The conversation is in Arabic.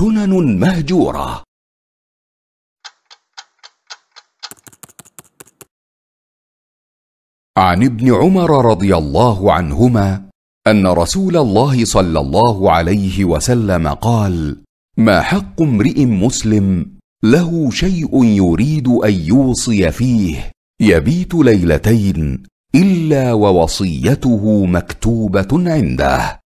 سنن مهجوره عن ابن عمر رضي الله عنهما ان رسول الله صلى الله عليه وسلم قال ما حق امرئ مسلم له شيء يريد ان يوصي فيه يبيت ليلتين الا ووصيته مكتوبه عنده